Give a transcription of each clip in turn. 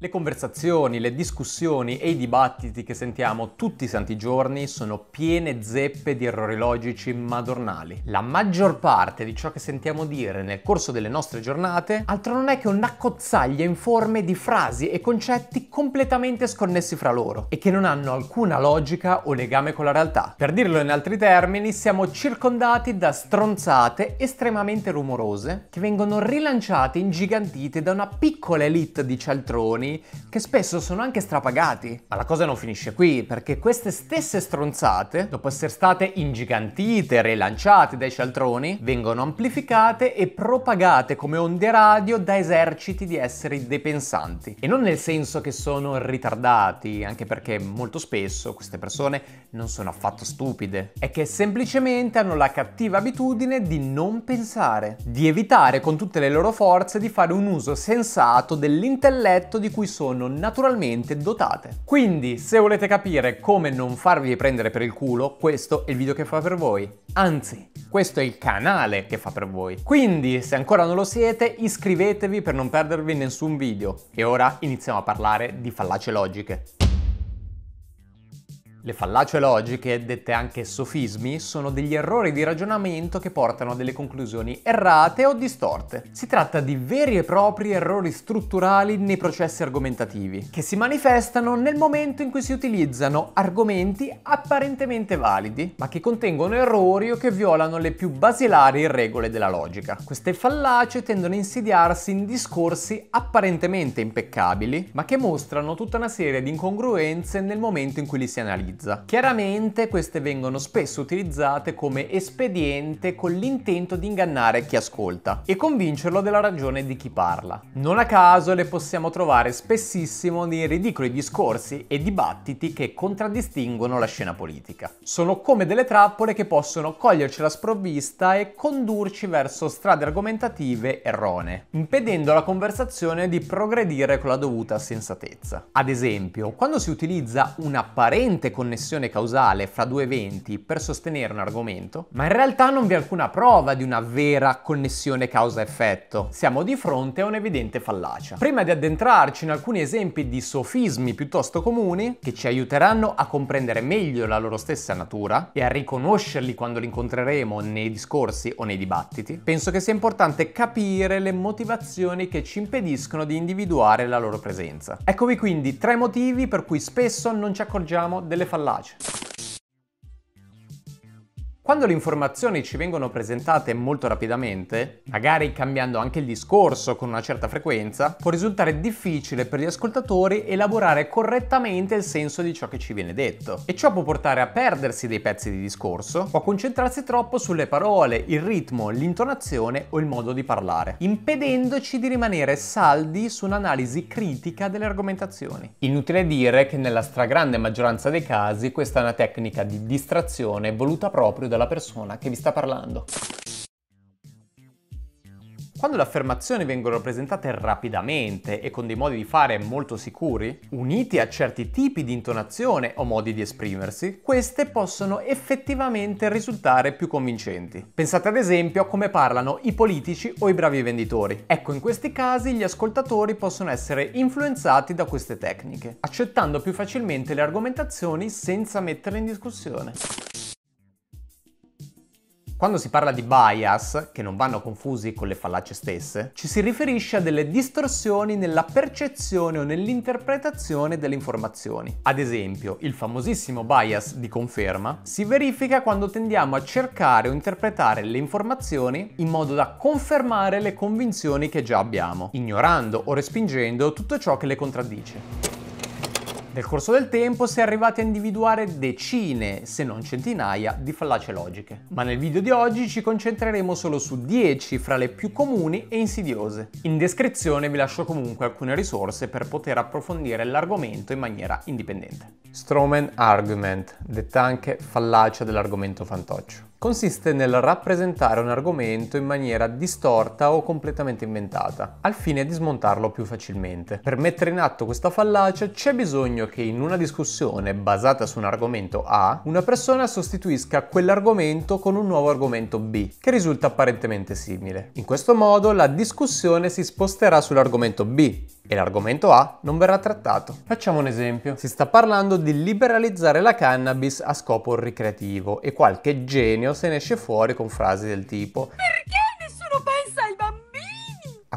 Le conversazioni, le discussioni e i dibattiti che sentiamo tutti i santi giorni sono piene zeppe di errori logici madornali. La maggior parte di ciò che sentiamo dire nel corso delle nostre giornate altro non è che un'accozzaglia informe di frasi e concetti completamente sconnessi fra loro e che non hanno alcuna logica o legame con la realtà. Per dirlo in altri termini, siamo circondati da stronzate estremamente rumorose che vengono rilanciate ingigantite da una piccola elite di cialtroni italiani che spesso sono anche strapagati. Ma la cosa non finisce qui, perché queste stesse stronzate, dopo essere state ingigantite, rilanciate dai cialtroni, vengono amplificate e propagate come onde radio da eserciti di esseri depensanti. E non nel senso che sono ritardati, anche perché molto spesso queste persone non sono affatto stupide, è che semplicemente hanno la cattiva abitudine di non pensare, di evitare con tutte le loro forze di fare un uso sensato dell'intelletto di cui cui sono naturalmente dotate. Quindi, se volete capire come non farvi prendere per il culo, questo è il video che fa per voi. Anzi, questo è il canale che fa per voi. Quindi, se ancora non lo siete, iscrivetevi per non perdervi nessun video. E ora iniziamo a parlare di fallace logiche. Le fallacie logiche, dette anche sofismi, sono degli errori di ragionamento che portano a delle conclusioni errate o distorte. Si tratta di veri e propri errori strutturali nei processi argomentativi, che si manifestano nel momento in cui si utilizzano argomenti apparentemente validi, ma che contengono errori o che violano le più basilari regole della logica. Queste fallacie tendono a insidiarsi in discorsi apparentemente impeccabili, ma che mostrano tutta una serie di incongruenze nel momento in cui li si analizzano realizza. Chiaramente queste vengono spesso utilizzate come espediente con l'intento di ingannare chi ascolta e convincerlo della ragione di chi parla. Non a caso le possiamo trovare spessissimo nei ridicoli discorsi e dibattiti che contraddistinguono la scena politica. Sono come delle trappole che possono coglierci la sprovvista e condurci verso strade argomentative erronee, impedendo alla conversazione di progredire con la dovuta sensatezza. Ad esempio, quando si utilizza un'apparente connessione causale fra due eventi per sostenere un argomento, ma in realtà non vi è alcuna prova di una vera connessione causa-effetto. Siamo di fronte a un'evidente fallacia. Prima di addentrarci in alcuni esempi di sofismi piuttosto comuni, che ci aiuteranno a comprendere meglio la loro stessa natura e a riconoscerli quando li incontreremo nei discorsi o nei dibattiti, penso che sia importante capire le motivazioni che ci impediscono di individuare la loro presenza. Eccovi quindi tre motivi per cui spesso non ci accorgiamo delle fallace. Quando le informazioni ci vengono presentate molto rapidamente, magari cambiando anche il discorso con una certa frequenza, può risultare difficile per gli ascoltatori elaborare correttamente il senso di ciò che ci viene detto. E ciò può portare a perdersi dei pezzi di discorso o a concentrarsi troppo sulle parole, il ritmo, l'intonazione o il modo di parlare, impedendoci di rimanere saldi su un'analisi critica delle argomentazioni. Inutile dire che nella stragrande maggioranza dei casi questa è una tecnica di distrazione voluta proprio da dalla persona che vi sta parlando. Quando le affermazioni vengono presentate rapidamente e con dei modi di fare molto sicuri, uniti a certi tipi di intonazione o modi di esprimersi, queste possono effettivamente risultare più convincenti. Pensate ad esempio a come parlano i politici o i bravi venditori. Ecco, in questi casi gli ascoltatori possono essere influenzati da queste tecniche, accettando più facilmente le argomentazioni senza metterle in discussione. Quando si parla di bias, che non vanno confusi con le fallacie stesse, ci si riferisce a delle distorsioni nella percezione o nell'interpretazione delle informazioni. Ad esempio, il famosissimo bias di conferma si verifica quando tendiamo a cercare o interpretare le informazioni in modo da confermare le convinzioni che già abbiamo, ignorando o respingendo tutto ciò che le contraddice. Nel corso del tempo si è arrivati a individuare decine, se non centinaia, di fallacie logiche. Ma nel video di oggi ci concentreremo solo su 10 fra le più comuni e insidiose. In descrizione vi lascio comunque alcune risorse per poter approfondire l'argomento in maniera indipendente. Stroman Argument, detta anche fallacia dell'argomento fantoccio consiste nel rappresentare un argomento in maniera distorta o completamente inventata, al fine di smontarlo più facilmente. Per mettere in atto questa fallacia c'è bisogno che in una discussione basata su un argomento A, una persona sostituisca quell'argomento con un nuovo argomento B, che risulta apparentemente simile. In questo modo la discussione si sposterà sull'argomento B, e l'argomento A non verrà trattato. Facciamo un esempio. Si sta parlando di liberalizzare la cannabis a scopo ricreativo e qualche genio se ne esce fuori con frasi del tipo Perché?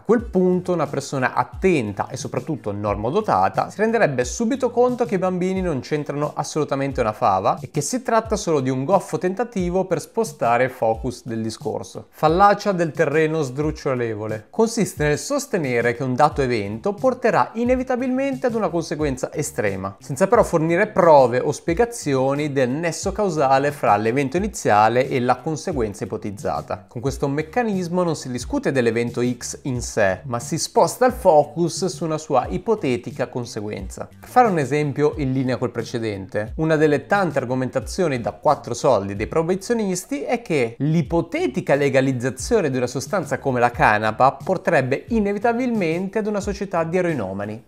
A quel punto una persona attenta e soprattutto normodotata si renderebbe subito conto che i bambini non c'entrano assolutamente una fava e che si tratta solo di un goffo tentativo per spostare il focus del discorso. Fallacia del terreno sdrucciolevole. Consiste nel sostenere che un dato evento porterà inevitabilmente ad una conseguenza estrema, senza però fornire prove o spiegazioni del nesso causale fra l'evento iniziale e la conseguenza ipotizzata. Con questo meccanismo non si discute dell'evento X in sé, sé, ma si sposta il focus su una sua ipotetica conseguenza. Per fare un esempio in linea col precedente, una delle tante argomentazioni da 4 soldi dei proibizionisti è che l'ipotetica legalizzazione di una sostanza come la canapa porterebbe inevitabilmente ad una società di eroinomani.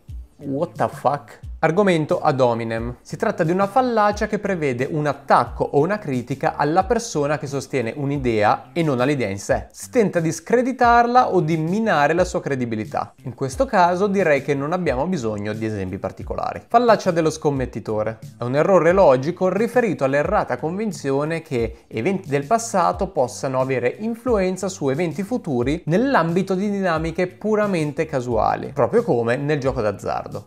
What the fuck? Argomento ad hominem. Si tratta di una fallacia che prevede un attacco o una critica alla persona che sostiene un'idea e non all'idea in sé. Si tenta di screditarla o di minare la sua credibilità. In questo caso direi che non abbiamo bisogno di esempi particolari. Fallacia dello scommettitore. È un errore logico riferito all'errata convinzione che eventi del passato possano avere influenza su eventi futuri nell'ambito di dinamiche puramente casuali, proprio come nel gioco d'azzardo.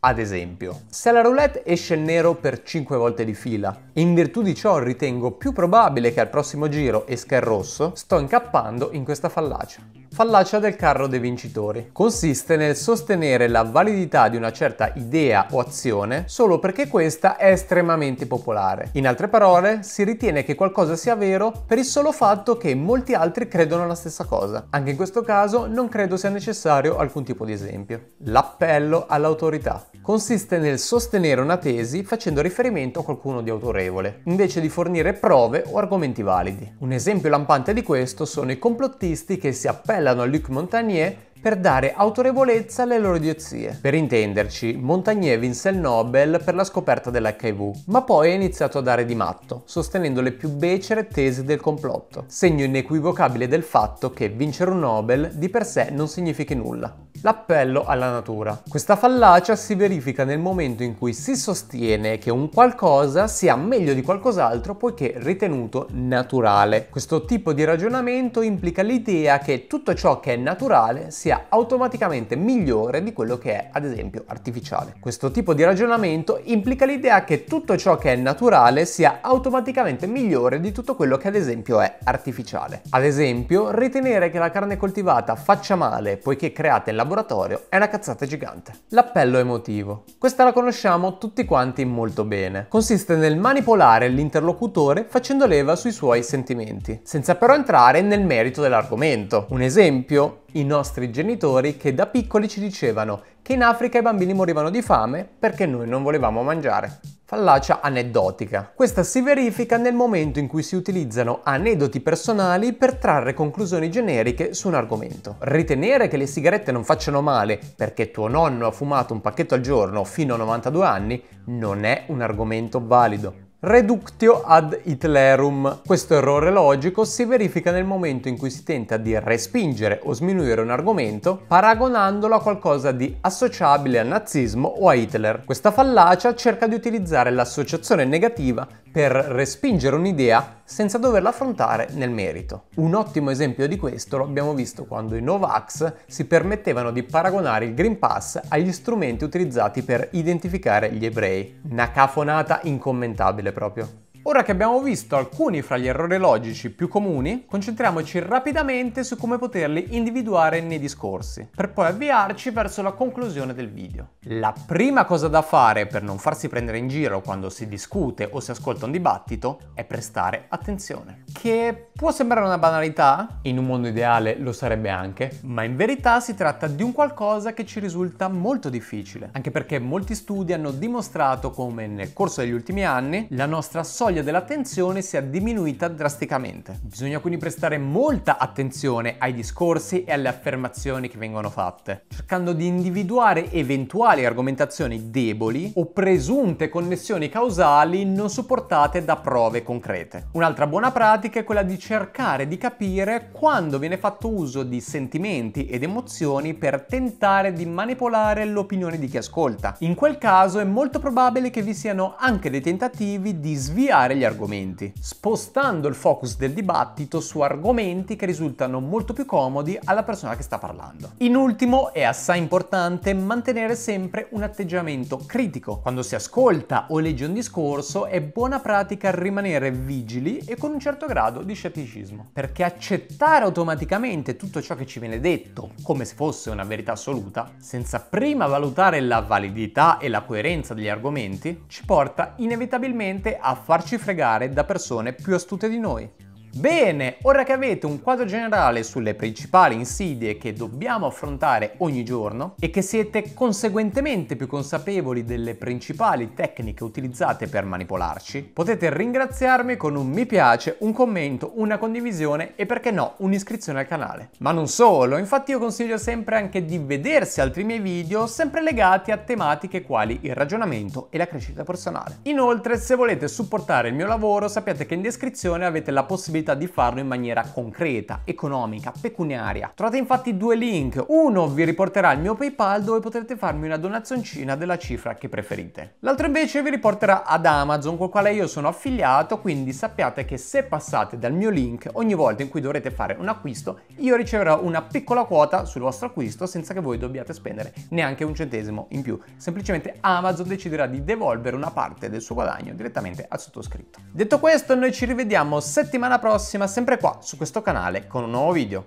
Ad esempio, se la roulette esce nero per 5 volte di fila e in virtù di ciò ritengo più probabile che al prossimo giro esca il rosso, sto incappando in questa fallacia. Fallacia del carro dei vincitori. Consiste nel sostenere la validità di una certa idea o azione solo perché questa è estremamente popolare. In altre parole, si ritiene che qualcosa sia vero per il solo fatto che molti altri credono la stessa cosa. Anche in questo caso non credo sia necessario alcun tipo di esempio. L'appello all'autorità. Consiste nel sostenere una tesi facendo riferimento a qualcuno di autorevole, invece di fornire prove o argomenti validi. Un esempio lampante di questo sono i complottisti che si appellano janë Luc lykë per dare autorevolezza alle loro idiozie. Per intenderci, Montagnier vinse il Nobel per la scoperta dell'HIV, ma poi ha iniziato a dare di matto, sostenendo le più becere tesi del complotto, segno inequivocabile del fatto che vincere un Nobel di per sé non significhi nulla. L'appello alla natura. Questa fallacia si verifica nel momento in cui si sostiene che un qualcosa sia meglio di qualcos'altro poiché ritenuto naturale. Questo tipo di ragionamento implica l'idea che tutto ciò che è naturale sia sia automaticamente migliore di quello che è ad esempio artificiale. Questo tipo di ragionamento implica l'idea che tutto ciò che è naturale sia automaticamente migliore di tutto quello che ad esempio è artificiale. Ad esempio, ritenere che la carne coltivata faccia male poiché creata in laboratorio è una cazzata gigante. L'appello emotivo. Questa la conosciamo tutti quanti molto bene. Consiste nel manipolare l'interlocutore facendo leva sui suoi sentimenti, senza però entrare nel merito dell'argomento. Un esempio i nostri genitori che da piccoli ci dicevano che in Africa i bambini morivano di fame perché noi non volevamo mangiare. Fallacia aneddotica. Questa si verifica nel momento in cui si utilizzano aneddoti personali per trarre conclusioni generiche su un argomento. Ritenere che le sigarette non facciano male perché tuo nonno ha fumato un pacchetto al giorno fino a 92 anni non è un argomento valido. Reductio ad Hitlerum. Questo errore logico si verifica nel momento in cui si tenta di respingere o sminuire un argomento paragonandolo a qualcosa di associabile al nazismo o a Hitler. Questa fallacia cerca di utilizzare l'associazione negativa per respingere un'idea senza doverla affrontare nel merito. Un ottimo esempio di questo lo abbiamo visto quando i Novax si permettevano di paragonare il Green Pass agli strumenti utilizzati per identificare gli ebrei. Una cafonata incommentabile proprio. Ora che abbiamo visto alcuni fra gli errori logici più comuni, concentriamoci rapidamente su come poterli individuare nei discorsi, per poi avviarci verso la conclusione del video. La prima cosa da fare per non farsi prendere in giro quando si discute o si ascolta un dibattito è prestare attenzione. Che può sembrare una banalità, in un mondo ideale lo sarebbe anche, ma in verità si tratta di un qualcosa che ci risulta molto difficile, anche perché molti studi hanno dimostrato come nel corso degli ultimi anni la nostra solita soglia dell'attenzione sia diminuita drasticamente. Bisogna quindi prestare molta attenzione ai discorsi e alle affermazioni che vengono fatte, cercando di individuare eventuali argomentazioni deboli o presunte connessioni causali non supportate da prove concrete. Un'altra buona pratica è quella di cercare di capire quando viene fatto uso di sentimenti ed emozioni per tentare di manipolare l'opinione di chi ascolta. In quel caso è molto probabile che vi siano anche dei tentativi di sviare cambiare gli argomenti, spostando il focus del dibattito su argomenti che risultano molto più comodi alla persona che sta parlando. In ultimo è assai importante mantenere sempre un atteggiamento critico. Quando si ascolta o legge un discorso è buona pratica rimanere vigili e con un certo grado di scetticismo, perché accettare automaticamente tutto ciò che ci viene detto come se fosse una verità assoluta, senza prima valutare la validità e la coerenza degli argomenti, ci porta inevitabilmente a farci farci fregare da persone più astute di noi. Bene, ora che avete un quadro generale sulle principali insidie che dobbiamo affrontare ogni giorno e che siete conseguentemente più consapevoli delle principali tecniche utilizzate per manipolarci, potete ringraziarmi con un mi piace, un commento, una condivisione e perché no un'iscrizione al canale. Ma non solo, infatti io consiglio sempre anche di vedersi altri miei video sempre legati a tematiche quali il ragionamento e la crescita personale. Inoltre se volete supportare il mio lavoro sappiate che in descrizione avete la possibilità possibilità di farlo in maniera concreta, economica, pecuniaria. Trovate infatti due link, uno vi riporterà al mio PayPal dove potrete farmi una donazioncina della cifra che preferite. L'altro invece vi riporterà ad Amazon, col quale io sono affiliato, quindi sappiate che se passate dal mio link, ogni volta in cui dovrete fare un acquisto, io riceverò una piccola quota sul vostro acquisto senza che voi dobbiate spendere neanche un centesimo in più. Semplicemente Amazon deciderà di devolvere una parte del suo guadagno direttamente al sottoscritto. Detto questo, noi ci rivediamo settimana prossima prossima sempre qua su questo canale con un nuovo video.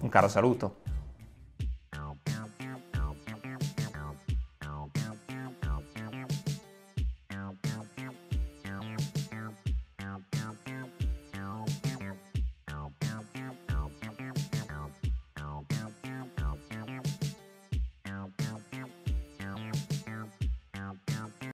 Un caro saluto!